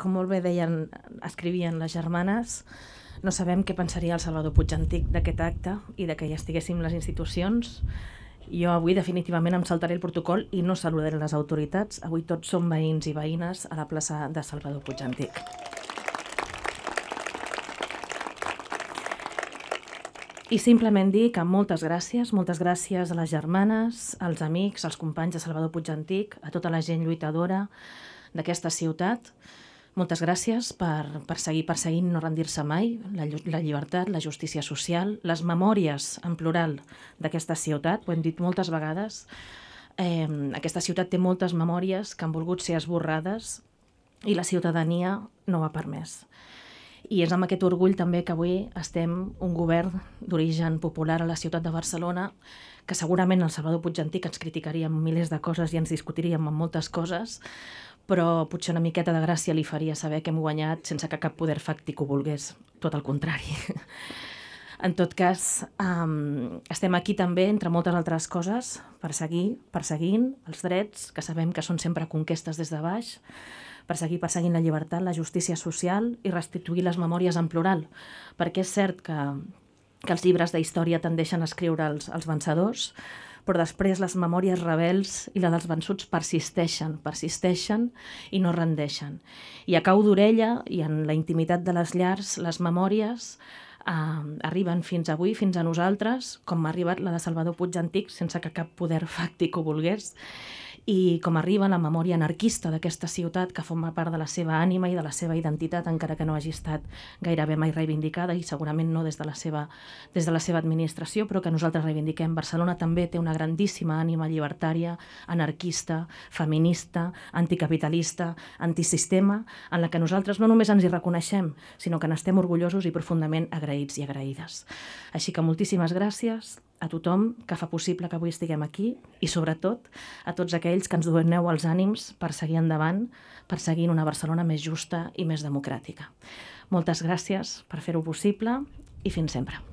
com molt bé deien, escrivien les germanes, no sabem què pensaria el Salvador Puig Antic d'aquest acte i de que ja estiguéssim les institucions. Jo avui definitivament em saltaré el protocol i no saludaré les autoritats. Avui tots som veïns i veïnes a la plaça de Salvador Puig Antic. I simplement dir que moltes gràcies, moltes gràcies a les germanes, als amics, als companys de Salvador Puig Antic, a tota la gent lluitadora d'aquesta ciutat. Moltes gràcies per, per seguir perseguint, no rendir-se mai, la, la llibertat, la justícia social, les memòries, en plural, d'aquesta ciutat. Ho hem dit moltes vegades. Eh, aquesta ciutat té moltes memòries que han volgut ser esborrades i la ciutadania no ho ha permès. I és amb aquest orgull també que avui estem un govern d'origen popular a la ciutat de Barcelona, que segurament el Salvador Puig Antí, ens criticaria amb milers de coses i ens discutiríem amb moltes coses, però potser una miqueta de gràcia li faria saber que hem guanyat sense que cap poder fàctic ho volgués. Tot el contrari. En tot cas, um, estem aquí també, entre moltes altres coses, per seguir, perseguint els drets, que sabem que són sempre conquestes des de baix, per seguir perseguint la llibertat, la justícia social i restituir les memòries en plural, perquè és cert que, que els llibres de història tendeixen a escriure els, els vencedors, però després les memòries rebels i la dels vençuts persisteixen, persisteixen i no rendeixen. I a cau d'orella i en la intimitat de les llars, les memòries eh, arriben fins avui, fins a nosaltres, com ha arribat la de Salvador Puig Antic, sense que cap poder fàctic ho volgués i com arriba la memòria anarquista d'aquesta ciutat que forma part de la seva ànima i de la seva identitat, encara que no hagi estat gairebé mai reivindicada i segurament no des de la seva, des de la seva administració, però que nosaltres reivindiquem. Barcelona també té una grandíssima ànima llibertària, anarquista, feminista, anticapitalista, antisistema, en la que nosaltres no només ens hi reconeixem, sinó que n'estem orgullosos i profundament agraïts i agraïdes. Així que moltíssimes gràcies, a tothom que fa possible que avui estiguem aquí i, sobretot, a tots aquells que ens doneu els ànims per seguir endavant, per seguir una Barcelona més justa i més democràtica. Moltes gràcies per fer-ho possible i fins sempre.